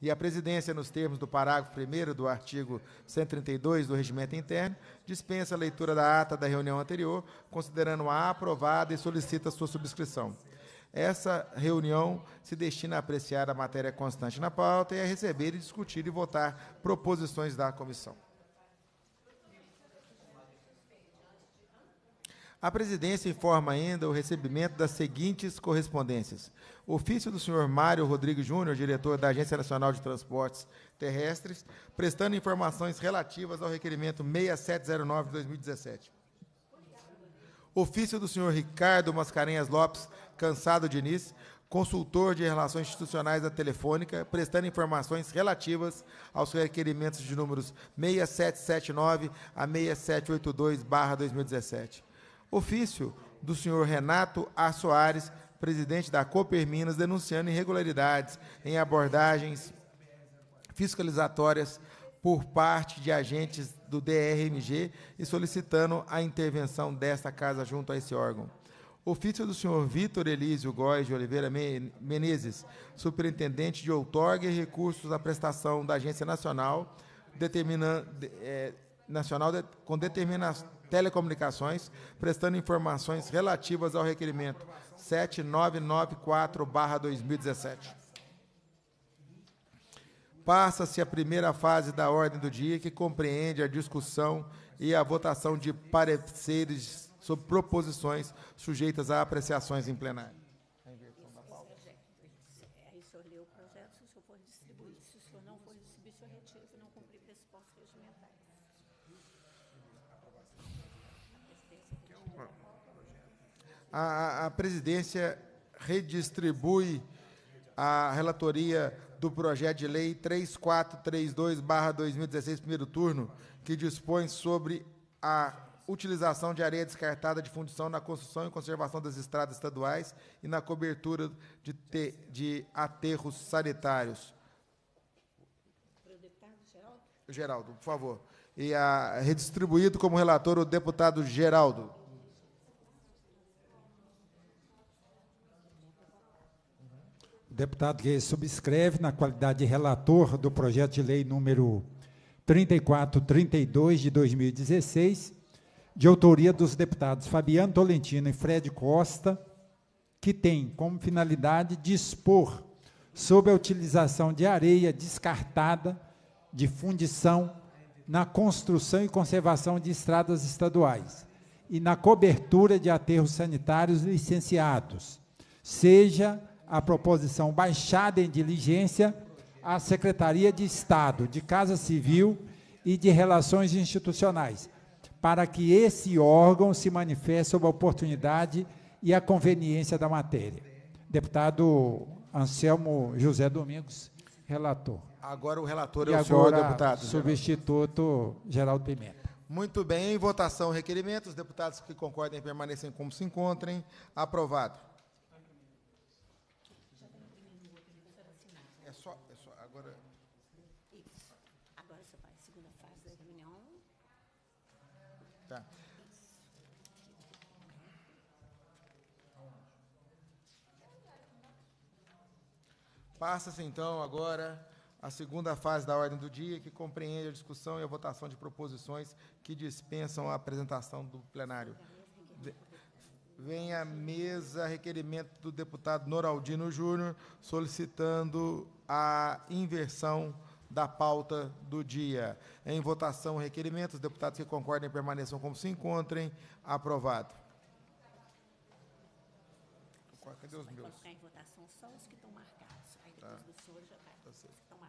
e a presidência, nos termos do parágrafo 1 do artigo 132 do Regimento Interno, dispensa a leitura da ata da reunião anterior, considerando-a aprovada e solicita sua subscrição. Essa reunião se destina a apreciar a matéria constante na pauta e a receber, discutir e votar proposições da comissão. A presidência informa ainda o recebimento das seguintes correspondências: ofício do senhor Mário Rodrigues Júnior, diretor da Agência Nacional de Transportes Terrestres, prestando informações relativas ao requerimento 6709 de 2017. Ofício do senhor Ricardo Mascarenhas Lopes, cansado de Diniz, consultor de relações institucionais da Telefônica, prestando informações relativas aos requerimentos de números 6779 a 6782/2017. Ofício do senhor Renato A. Soares, presidente da Cooper Minas, denunciando irregularidades em abordagens fiscalizatórias por parte de agentes do DRMG e solicitando a intervenção desta casa junto a esse órgão. Ofício do senhor Vitor Elísio Góes de Oliveira Menezes, superintendente de outorga e recursos à prestação da Agência Nacional, determina, é, nacional de, com determinação Telecomunicações, prestando informações relativas ao requerimento 7994-2017. Passa-se a primeira fase da ordem do dia, que compreende a discussão e a votação de pareceres sobre proposições sujeitas a apreciações em plenário. A, a presidência redistribui a relatoria do projeto de lei 3432-2016, primeiro turno, que dispõe sobre a utilização de areia descartada de fundição na construção e conservação das estradas estaduais e na cobertura de, te, de aterros sanitários. Geraldo, por favor. E a, redistribuído como relator o deputado Geraldo. deputado que subscreve na qualidade de relator do projeto de lei número 3432 de 2016, de autoria dos deputados Fabiano Tolentino e Fred Costa, que tem como finalidade dispor sobre a utilização de areia descartada de fundição na construção e conservação de estradas estaduais e na cobertura de aterros sanitários licenciados, seja a proposição baixada em diligência à Secretaria de Estado de Casa Civil e de Relações Institucionais, para que esse órgão se manifeste sobre a oportunidade e a conveniência da matéria. Deputado Anselmo José Domingos, relator. Agora o relator é e o senhor deputado. Substituto Geraldo Pimenta. Muito bem, em votação, requerimentos. Os deputados que concordem permanecem como se encontrem. Aprovado. só, é só agora. Isso. Agora você vai segunda fase da reunião. Tá. Passa-se então agora a segunda fase da ordem do dia, que compreende a discussão e a votação de proposições que dispensam a apresentação do plenário. Vem à mesa requerimento do deputado Noraldino Júnior solicitando a inversão da pauta do dia. Em votação, requerimento. Os deputados que concordem permaneçam como se encontrem. Aprovado. Cadê os meus? Em votação tá. tá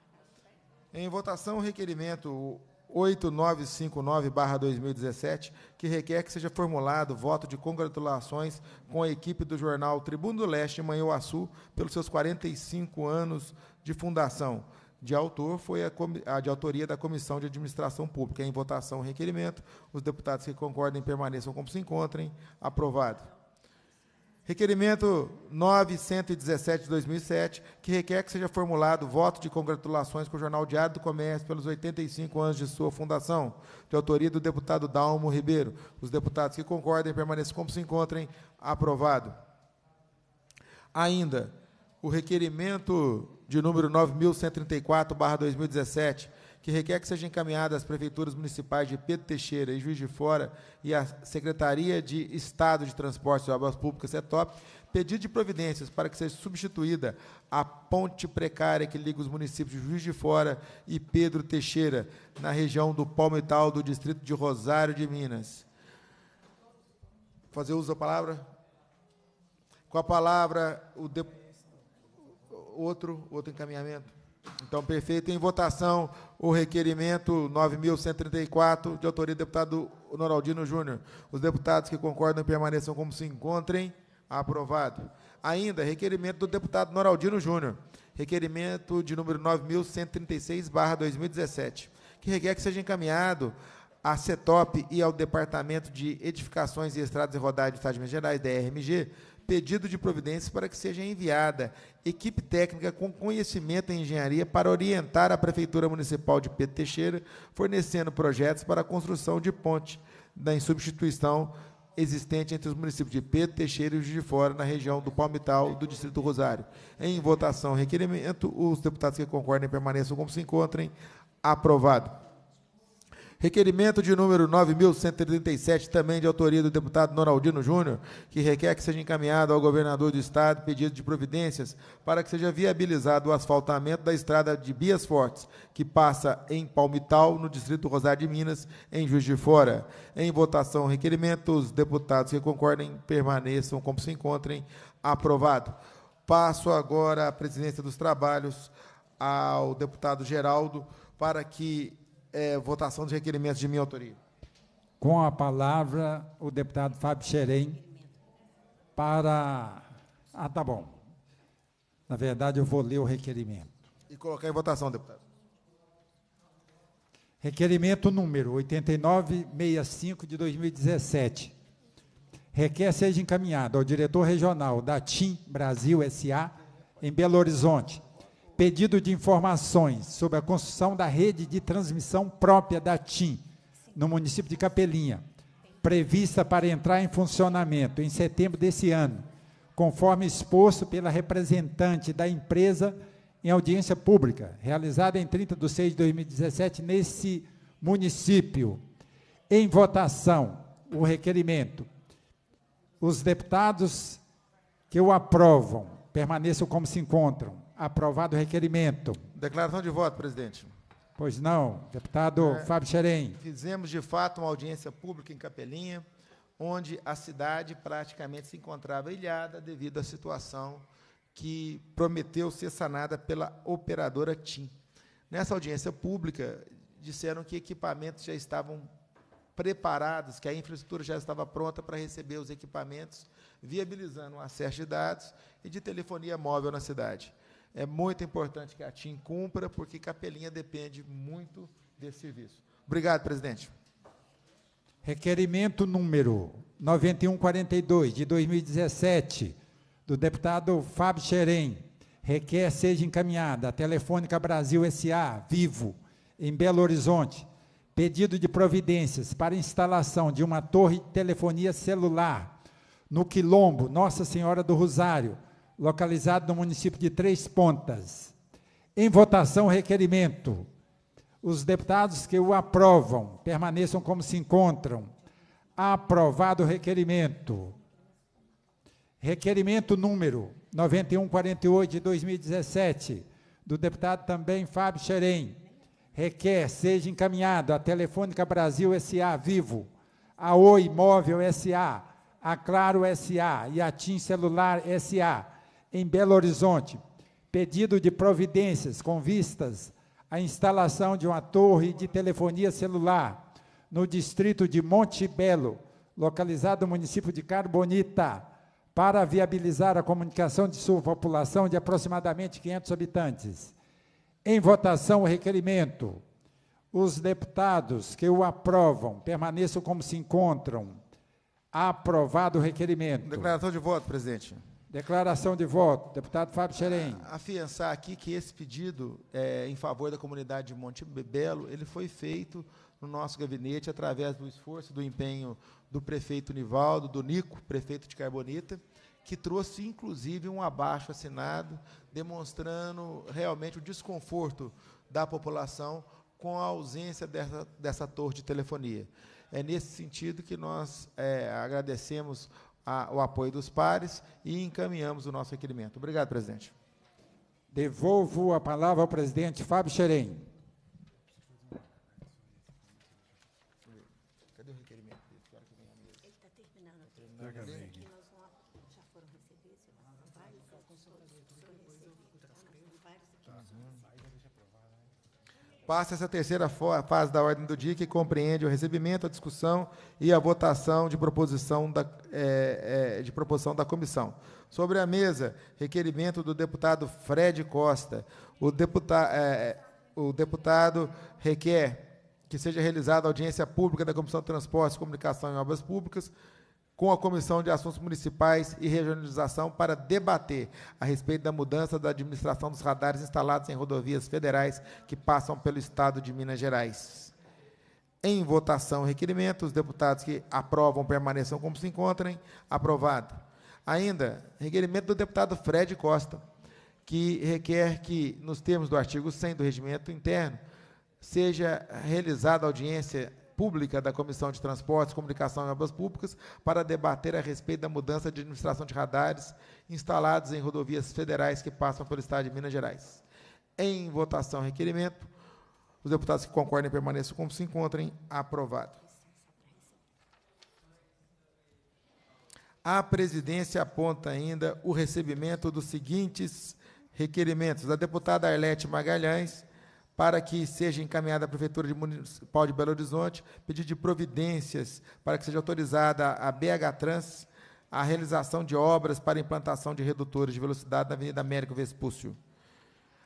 né? Em votação, requerimento 8959-2017, que requer que seja formulado voto de congratulações com a equipe do jornal Tribuno do Leste, Manhuaçu, pelos seus 45 anos de fundação. De autor foi a, a, de autoria da Comissão de Administração Pública. Em votação, requerimento. Os deputados que concordem permaneçam como se encontrem. Aprovado. Requerimento 917 de 2007, que requer que seja formulado voto de congratulações com o Jornal Diário do Comércio pelos 85 anos de sua fundação, de autoria do deputado Dalmo Ribeiro. Os deputados que concordem permaneçam como se encontrem. Aprovado. Ainda, o requerimento de número 9134, 2017, que requer que seja encaminhada às prefeituras municipais de Pedro Teixeira e Juiz de Fora e à Secretaria de Estado de Transportes e Obras Públicas, CETOP, é pedido de providências para que seja substituída a ponte precária que liga os municípios de Juiz de Fora e Pedro Teixeira, na região do Palmital do distrito de Rosário de Minas. Fazer uso da palavra? Com a palavra, o outro, outro encaminhamento. Então, perfeito. Em votação, o requerimento 9.134, de autoria do deputado Noraldino Júnior. Os deputados que concordam permaneçam como se encontrem. Aprovado. Ainda, requerimento do deputado Noraldino Júnior. Requerimento de número 9.136, barra 2017, que requer que seja encaminhado à CETOP e ao Departamento de Edificações e Estradas e Rodagem do Estado de Minas Gerais, DRMG, pedido de providência para que seja enviada equipe técnica com conhecimento em engenharia para orientar a Prefeitura Municipal de Pedro Teixeira, fornecendo projetos para a construção de ponte da substituição existente entre os municípios de Pedro Teixeira e Juiz de Fora, na região do Palmital do Distrito Rosário. Em votação, requerimento, os deputados que concordem permaneçam como se encontrem. Aprovado. Requerimento de número 9.137, também de autoria do deputado Noraldino Júnior, que requer que seja encaminhado ao governador do Estado pedido de providências para que seja viabilizado o asfaltamento da estrada de Bias Fortes, que passa em Palmital, no distrito Rosário de Minas, em Juiz de Fora. Em votação, requerimento, os deputados que concordem permaneçam como se encontrem. Aprovado. Passo agora a presidência dos trabalhos ao deputado Geraldo para que é, votação dos requerimentos de minha autoria. Com a palavra, o deputado Fábio Xerém para. Ah, tá bom. Na verdade, eu vou ler o requerimento. E colocar em votação, deputado. Requerimento número 8965 de 2017. Requer seja encaminhado ao diretor regional da TIM Brasil SA em Belo Horizonte pedido de informações sobre a construção da rede de transmissão própria da TIM, no município de Capelinha, prevista para entrar em funcionamento em setembro desse ano, conforme exposto pela representante da empresa em audiência pública, realizada em 30 de 6 de 2017, nesse município. Em votação, o requerimento. Os deputados que o aprovam permaneçam como se encontram Aprovado o requerimento. Declaração de voto, presidente. Pois não, deputado é, Fábio Xerém. Fizemos, de fato, uma audiência pública em Capelinha, onde a cidade praticamente se encontrava ilhada devido à situação que prometeu ser sanada pela operadora TIM. Nessa audiência pública, disseram que equipamentos já estavam preparados, que a infraestrutura já estava pronta para receber os equipamentos, viabilizando o acesso de dados e de telefonia móvel na cidade é muito importante que a TIM cumpra, porque Capelinha depende muito desse serviço. Obrigado, presidente. Requerimento número 9142, de 2017, do deputado Fábio Xerém. Requer seja encaminhada à Telefônica Brasil S.A., Vivo, em Belo Horizonte, pedido de providências para instalação de uma torre de telefonia celular no Quilombo, Nossa Senhora do Rosário, localizado no município de Três Pontas. Em votação, requerimento. Os deputados que o aprovam permaneçam como se encontram. Aprovado o requerimento. Requerimento número 9148 de 2017, do deputado também Fábio Xerém. Requer seja encaminhado à Telefônica Brasil SA Vivo, à Oi Móvel SA, à Claro SA e à TIM Celular SA em Belo Horizonte, pedido de providências com vistas à instalação de uma torre de telefonia celular no distrito de Monte Belo, localizado no município de Carbonita, para viabilizar a comunicação de sua população de aproximadamente 500 habitantes. Em votação o requerimento. Os deputados que o aprovam permaneçam como se encontram. Aprovado o requerimento. Declaração de voto, presidente. Declaração de voto, deputado Fábio Cherem. Afiançar aqui que esse pedido é, em favor da comunidade de Monte Belo, ele foi feito no nosso gabinete através do esforço, do empenho do prefeito Nivaldo, do Nico, prefeito de Carbonita, que trouxe inclusive um abaixo assinado, demonstrando realmente o desconforto da população com a ausência dessa, dessa torre de telefonia. É nesse sentido que nós é, agradecemos a, o apoio dos pares e encaminhamos o nosso requerimento. Obrigado, presidente. Devolvo a palavra ao presidente Fábio Xerém. Passa essa terceira fase da ordem do dia, que compreende o recebimento, a discussão e a votação de proposição da, é, é, de proposição da comissão. Sobre a mesa, requerimento do deputado Fred Costa. O, deputa, é, é o deputado requer que seja realizada audiência pública da Comissão de Transportes, Comunicação e Obras Públicas com a Comissão de Assuntos Municipais e Regionalização para debater a respeito da mudança da administração dos radares instalados em rodovias federais que passam pelo Estado de Minas Gerais. Em votação, requerimento. Os deputados que aprovam permaneçam como se encontrem. Aprovado. Ainda, requerimento do deputado Fred Costa, que requer que, nos termos do artigo 100 do regimento interno, seja realizada audiência Pública da Comissão de Transportes, Comunicação e Obras Públicas para debater a respeito da mudança de administração de radares instalados em rodovias federais que passam pelo Estado de Minas Gerais. Em votação, requerimento. Os deputados que concordem permaneçam como se encontrem. Aprovado. A presidência aponta ainda o recebimento dos seguintes requerimentos: da deputada Arlete Magalhães, para que seja encaminhada à Prefeitura Municipal de Belo Horizonte pedido de providências para que seja autorizada a BH Trans a realização de obras para implantação de redutores de velocidade na Avenida Américo Vespúcio.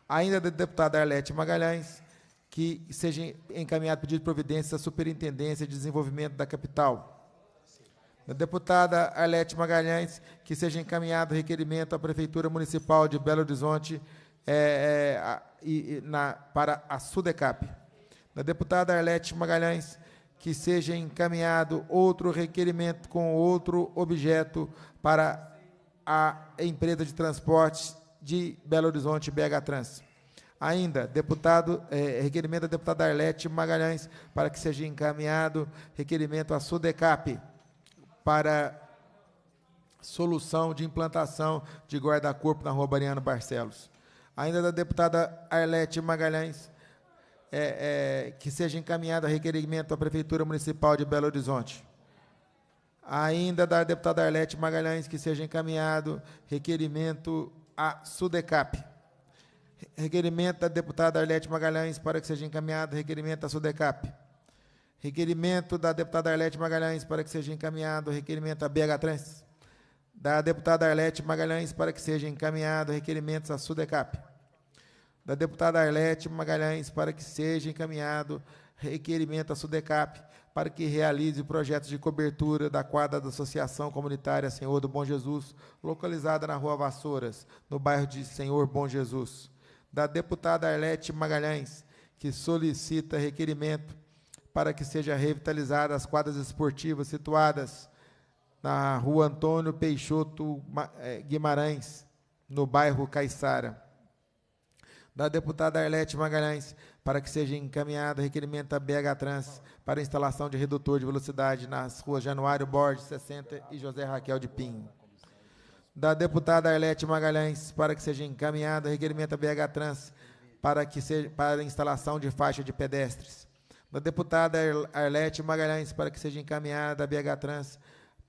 Ainda da deputada Arlete Magalhães, que seja encaminhado pedido de providências à Superintendência de Desenvolvimento da Capital. Da deputada Arlete Magalhães, que seja encaminhado requerimento à Prefeitura Municipal de Belo Horizonte é, é, e, na, para a SUDECAP. Da deputada Arlete Magalhães, que seja encaminhado outro requerimento com outro objeto para a empresa de transportes de Belo Horizonte, BH Trans. Ainda, deputado, é, requerimento da deputada Arlete Magalhães para que seja encaminhado requerimento à SUDECAP para solução de implantação de guarda-corpo na rua Bariano Barcelos ainda da deputada Arlete Magalhães, é, é, que seja encaminhado a requerimento à Prefeitura Municipal de Belo Horizonte. Ainda da deputada Arlete Magalhães, que seja encaminhado requerimento à SUDECAP. Requerimento da deputada Arlete Magalhães para que seja encaminhado requerimento à SUDECAP. Requerimento da deputada Arlete Magalhães para que seja encaminhado requerimento à BH Trans. Da deputada Arlete Magalhães, para que seja encaminhado requerimentos à SUDECAP. Da deputada Arlete Magalhães, para que seja encaminhado requerimento à SUDECAP para que realize o projeto de cobertura da quadra da Associação Comunitária Senhor do Bom Jesus, localizada na Rua Vassouras, no bairro de Senhor Bom Jesus. Da deputada Arlete Magalhães, que solicita requerimento para que seja revitalizada as quadras esportivas situadas na rua Antônio Peixoto eh, Guimarães, no bairro Caiçara. Da deputada Arlete Magalhães, para que seja encaminhado requerimento à BH Trans para instalação de redutor de velocidade nas ruas Januário Borges 60 e José Raquel de Pinho. Da deputada Arlete Magalhães, para que seja encaminhado requerimento à BH Trans para, que seja, para instalação de faixa de pedestres. Da deputada Arlete Magalhães, para que seja encaminhada a BH Trans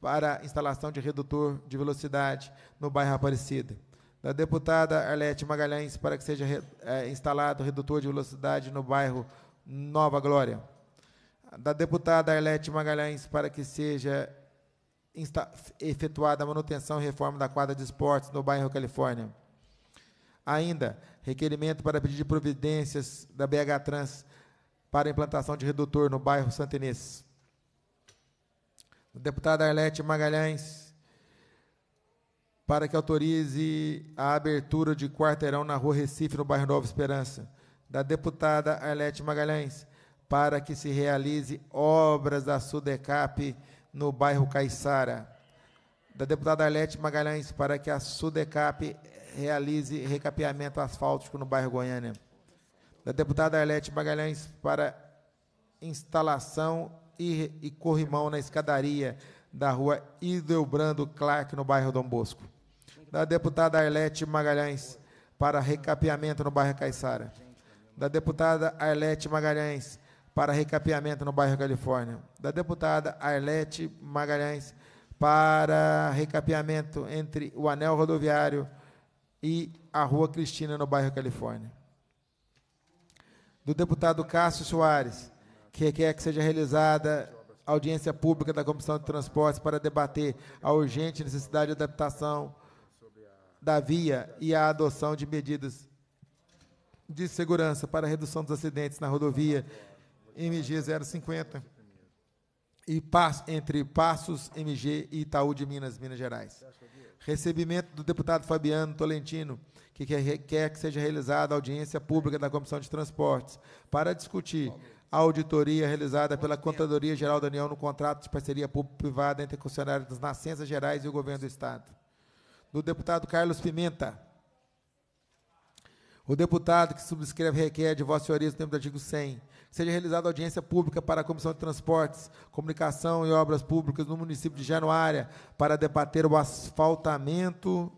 para instalação de redutor de velocidade no bairro Aparecida. Da deputada Arlete Magalhães para que seja é, instalado redutor de velocidade no bairro Nova Glória. Da deputada Arlete Magalhães para que seja efetuada a manutenção e reforma da quadra de esportes no bairro Califórnia. Ainda, requerimento para pedir providências da BH Trans para implantação de redutor no bairro Santenês deputada Arlete Magalhães, para que autorize a abertura de quarteirão na Rua Recife, no bairro Nova Esperança. Da deputada Arlete Magalhães, para que se realize obras da SUDECAP no bairro Caiçara. Da deputada Arlete Magalhães, para que a SUDECAP realize recapeamento asfáltico no bairro Goiânia. Da deputada Arlete Magalhães, para instalação e, e Corrimão, na escadaria da rua Idelbrando Clark, no bairro Dom Bosco. Da deputada Arlete Magalhães, para recapeamento no bairro Caiçara. Da deputada Arlete Magalhães, para recapeamento no bairro Califórnia. Da deputada Arlete Magalhães, para recapeamento entre o anel rodoviário e a rua Cristina, no bairro Califórnia. Do deputado Cássio Soares, que requer é que seja realizada audiência pública da Comissão de Transportes para debater a urgente necessidade de adaptação da via e a adoção de medidas de segurança para redução dos acidentes na rodovia MG 050 e passo, entre Passos MG e Itaú de Minas, Minas Gerais. Recebimento do deputado Fabiano Tolentino, que quer, quer que seja realizada audiência pública da Comissão de Transportes para discutir a auditoria realizada pela Contadoria Geral da União no contrato de parceria público-privada entre concessionários das Nascenças Gerais e o Governo do Estado. Do deputado Carlos Pimenta. O deputado que subscreve requer de Vossa Senhoria, no tempo do artigo 100, que seja realizada audiência pública para a Comissão de Transportes, Comunicação e Obras Públicas no município de Januária para debater o asfaltamento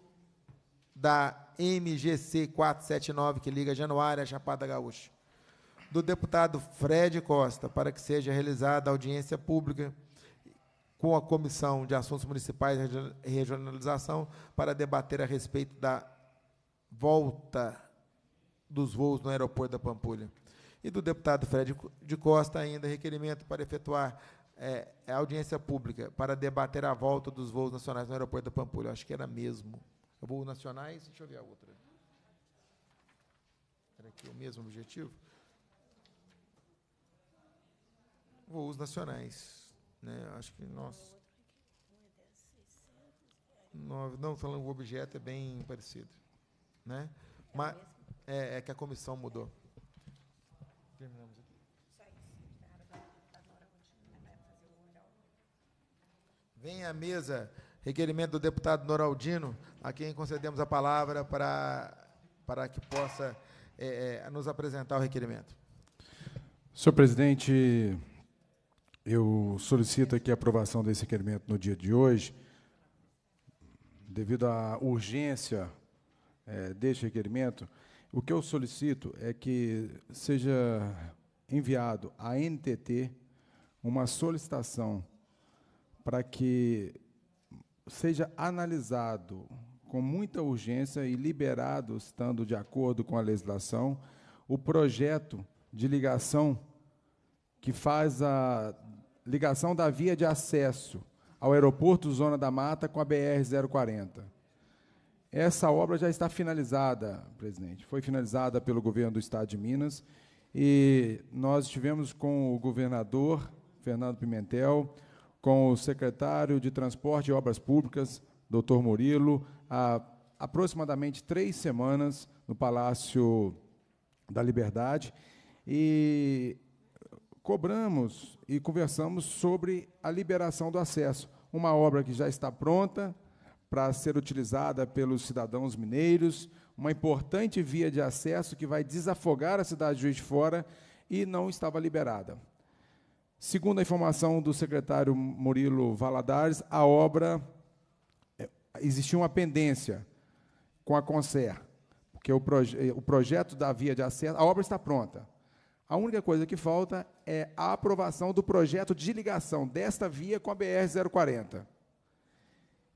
da MGC 479, que liga Januária à Chapada Gaúcha do deputado Fred Costa para que seja realizada audiência pública com a Comissão de Assuntos Municipais e Regionalização para debater a respeito da volta dos voos no aeroporto da Pampulha. E do deputado Fred de Costa ainda requerimento para efetuar é, audiência pública para debater a volta dos voos nacionais no aeroporto da Pampulha. acho que era mesmo. Voos nacionais, deixa eu ver a outra. Era aqui o mesmo objetivo? voos nacionais. Né? Acho que nós. Não, não, falando o objeto é bem parecido. Né? Mas é, é que a comissão mudou. Terminamos aqui. Vem à mesa requerimento do deputado Noraldino, a quem concedemos a palavra para, para que possa é, é nos apresentar o requerimento. Senhor presidente, eu solicito aqui a aprovação desse requerimento no dia de hoje. Devido à urgência é, deste requerimento, o que eu solicito é que seja enviado à NTT uma solicitação para que seja analisado com muita urgência e liberado, estando de acordo com a legislação, o projeto de ligação que faz a ligação da via de acesso ao aeroporto Zona da Mata com a BR-040. Essa obra já está finalizada, presidente. Foi finalizada pelo governo do Estado de Minas e nós estivemos com o governador Fernando Pimentel, com o secretário de Transporte e Obras Públicas, doutor Murilo, há aproximadamente três semanas no Palácio da Liberdade. E cobramos e conversamos sobre a liberação do acesso, uma obra que já está pronta para ser utilizada pelos cidadãos mineiros, uma importante via de acesso que vai desafogar a cidade de Juiz de Fora e não estava liberada. Segundo a informação do secretário Murilo Valadares, a obra é, existia uma pendência com a Concer, porque o, proje o projeto da via de acesso, a obra está pronta, a única coisa que falta é a aprovação do projeto de ligação desta via com a BR-040.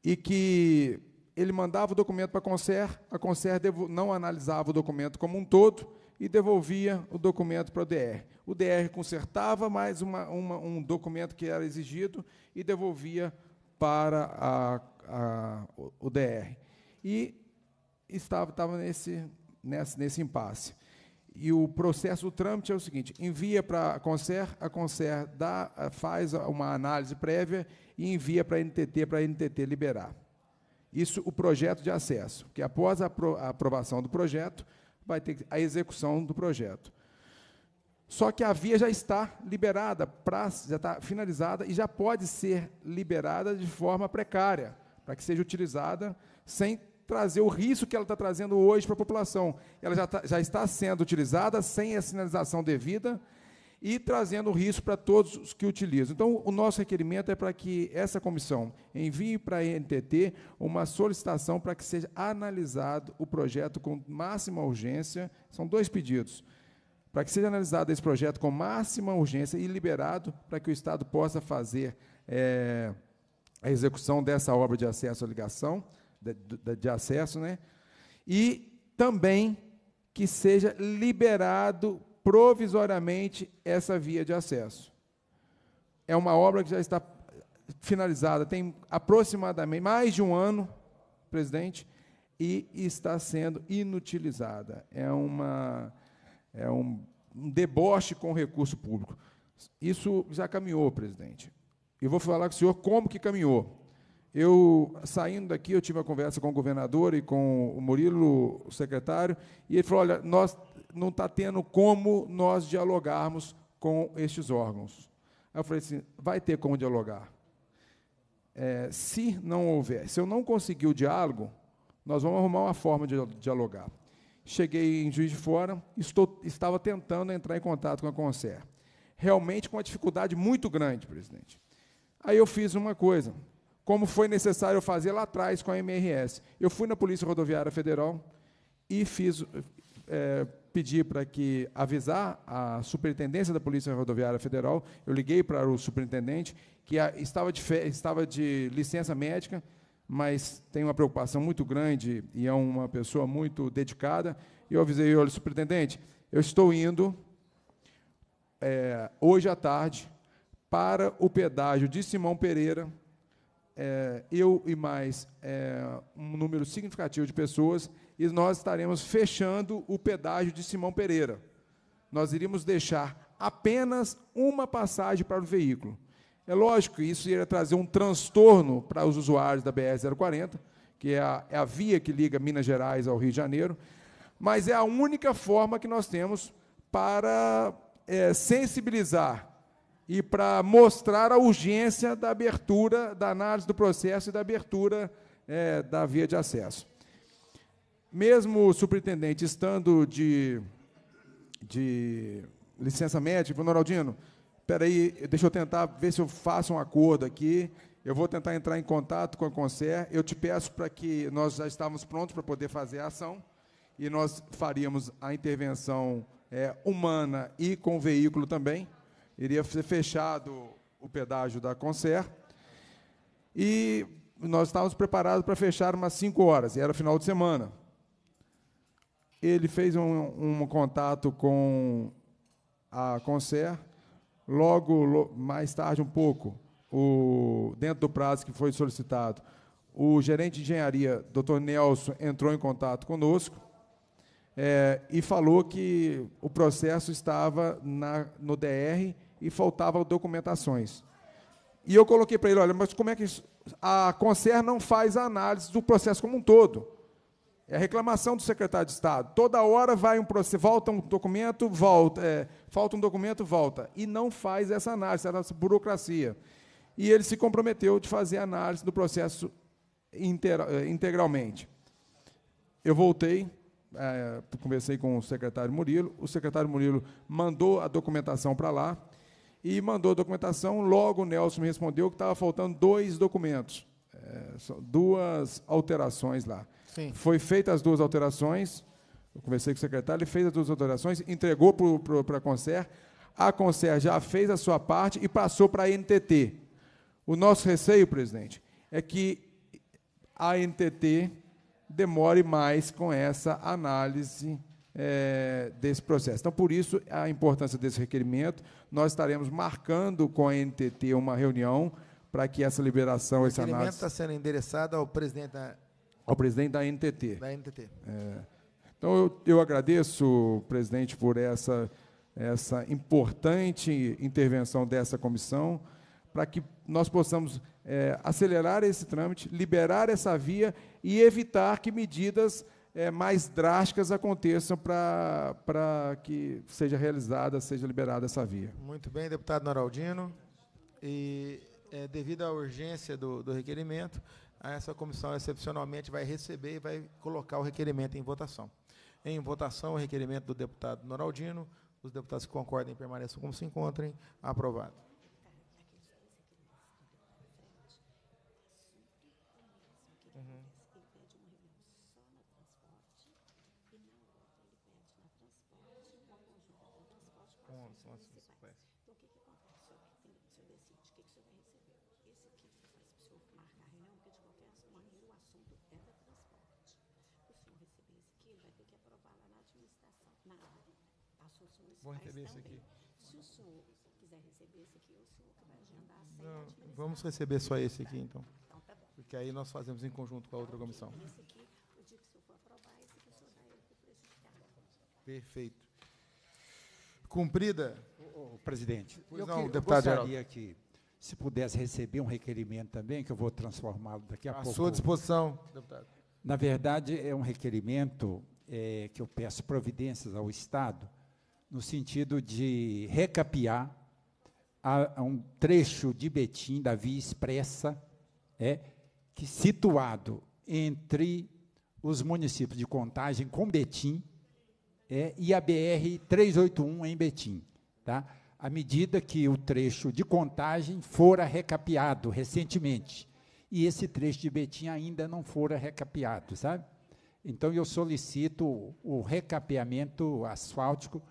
E que ele mandava o documento para a Concer a Concer não analisava o documento como um todo e devolvia o documento para o DR. O DR consertava mais uma, uma, um documento que era exigido e devolvia para a, a, o DR. E estava, estava nesse, nesse, nesse impasse. E o processo, o trâmite é o seguinte: envia para a Conser, a Conser dá, eh, faz uma análise prévia e envia para a NTT, para a NTT liberar. Isso, o projeto de acesso, que após a aprovação do projeto, vai ter a execução do projeto. Só que a via já está liberada, pra, já está finalizada e já pode ser liberada de forma precária, para que seja utilizada sem trazer o risco que ela está trazendo hoje para a população. Ela já, tá, já está sendo utilizada sem a sinalização devida e trazendo risco para todos os que utilizam. Então, o nosso requerimento é para que essa comissão envie para a NTT uma solicitação para que seja analisado o projeto com máxima urgência. São dois pedidos. Para que seja analisado esse projeto com máxima urgência e liberado para que o Estado possa fazer é, a execução dessa obra de acesso à ligação de, de acesso, né? E também que seja liberado provisoriamente essa via de acesso. É uma obra que já está finalizada, tem aproximadamente mais de um ano, presidente, e está sendo inutilizada. É, uma, é um, um deboche com o recurso público. Isso já caminhou, presidente. E vou falar com o senhor como que caminhou. Eu, saindo daqui, eu tive uma conversa com o governador e com o Murilo, o secretário, e ele falou, olha, nós não está tendo como nós dialogarmos com estes órgãos. Aí eu falei assim, vai ter como dialogar. É, se não houver, se eu não conseguir o diálogo, nós vamos arrumar uma forma de dialogar. Cheguei em Juiz de Fora, estou, estava tentando entrar em contato com a Conser. Realmente com uma dificuldade muito grande, presidente. Aí eu fiz uma coisa, como foi necessário fazer lá atrás com a MRS. Eu fui na Polícia Rodoviária Federal e fiz, é, pedi para que avisar a superintendência da Polícia Rodoviária Federal. Eu liguei para o superintendente que a, estava, de estava de licença médica, mas tem uma preocupação muito grande e é uma pessoa muito dedicada. E eu avisei, olha, superintendente, eu estou indo é, hoje à tarde para o pedágio de Simão Pereira é, eu e mais é, um número significativo de pessoas, e nós estaremos fechando o pedágio de Simão Pereira. Nós iríamos deixar apenas uma passagem para o veículo. É lógico que isso iria trazer um transtorno para os usuários da BR-040, que é a, é a via que liga Minas Gerais ao Rio de Janeiro, mas é a única forma que nós temos para é, sensibilizar e para mostrar a urgência da abertura, da análise do processo e da abertura é, da via de acesso. Mesmo o superintendente estando de, de licença médica, falou, Noraldino, espera aí, deixa eu tentar ver se eu faço um acordo aqui, eu vou tentar entrar em contato com a Conser, eu te peço para que nós já estávamos prontos para poder fazer a ação, e nós faríamos a intervenção é, humana e com o veículo também, iria ser fechado o pedágio da Concer. E nós estávamos preparados para fechar umas 5 horas, e era final de semana. Ele fez um, um contato com a Concer, logo, lo, mais tarde um pouco, o, dentro do prazo que foi solicitado, o gerente de engenharia, Dr. Nelson, entrou em contato conosco é, e falou que o processo estava na, no DR e faltavam documentações. E eu coloquei para ele, olha, mas como é que isso? a Concer não faz a análise do processo como um todo? É a reclamação do secretário de Estado. Toda hora vai um processo, volta um documento, volta, é, falta um documento, volta. E não faz essa análise, essa burocracia. E ele se comprometeu de fazer a análise do processo integra, é, integralmente. Eu voltei, é, conversei com o secretário Murilo, o secretário Murilo mandou a documentação para lá, e mandou a documentação. Logo, o Nelson me respondeu que estava faltando dois documentos, é, duas alterações lá. Sim. Foi feita as duas alterações, eu conversei com o secretário, ele fez as duas alterações, entregou para a Concer a Concer já fez a sua parte e passou para a NTT. O nosso receio, presidente, é que a NTT demore mais com essa análise é, desse processo. Então, por isso, a importância desse requerimento, nós estaremos marcando com a NTT uma reunião para que essa liberação, esse análise... O requerimento está sendo endereçado ao presidente da... Ao presidente da NTT. Da NTT. É. Então, eu, eu agradeço, presidente, por essa, essa importante intervenção dessa comissão, para que nós possamos é, acelerar esse trâmite, liberar essa via e evitar que medidas é, mais drásticas aconteçam para que seja realizada, seja liberada essa via. Muito bem, deputado Noraldino. E é, devido à urgência do, do requerimento, essa comissão excepcionalmente vai receber e vai colocar o requerimento em votação. Em votação, o requerimento do deputado Noraldino. Os deputados que concordem permaneçam como se encontrem. Aprovado. municipais Vou receber também. aqui. Se o senhor quiser receber esse aqui, o senhor que vai agendar sem Não, Vamos receber só esse aqui, então. Então, tá bom. Porque aí nós fazemos em conjunto com a outra okay. comissão. Esse aqui, o dia que o senhor for aprovar, esse que o senhor dá ele para o Perfeito. Cumprida. O, o presidente, pois eu não, que, deputado gostaria Geraldo. que, se pudesse receber um requerimento também, que eu vou transformá-lo daqui a pouco. À sua disposição, deputado. Na verdade, é um requerimento é, que eu peço providências ao Estado no sentido de recapiar a, a um trecho de Betim da Via Expressa, é, que situado entre os municípios de Contagem com Betim é, e a BR 381 em Betim, tá? À medida que o trecho de Contagem fora recapeado recentemente e esse trecho de Betim ainda não fora recapeado, sabe? Então eu solicito o recapeamento asfáltico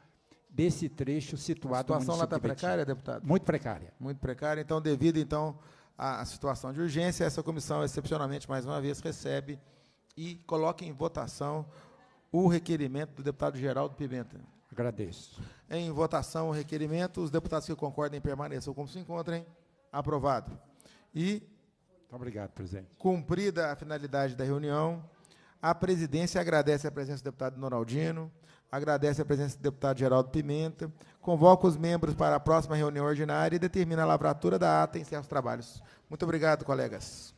desse trecho situado A situação lá está precária, deputado? Muito precária. Muito precária. Então, devido então à situação de urgência, essa comissão, excepcionalmente, mais uma vez, recebe e coloca em votação o requerimento do deputado Geraldo Pimenta. Agradeço. Em votação o requerimento, os deputados que concordem permaneçam como se encontrem. Aprovado. E. Muito obrigado, presidente. Cumprida a finalidade da reunião, a presidência agradece a presença do deputado Noraldino, agradece a presença do deputado Geraldo Pimenta, convoca os membros para a próxima reunião ordinária e determina a lavratura da ata e encerra os trabalhos. Muito obrigado, colegas.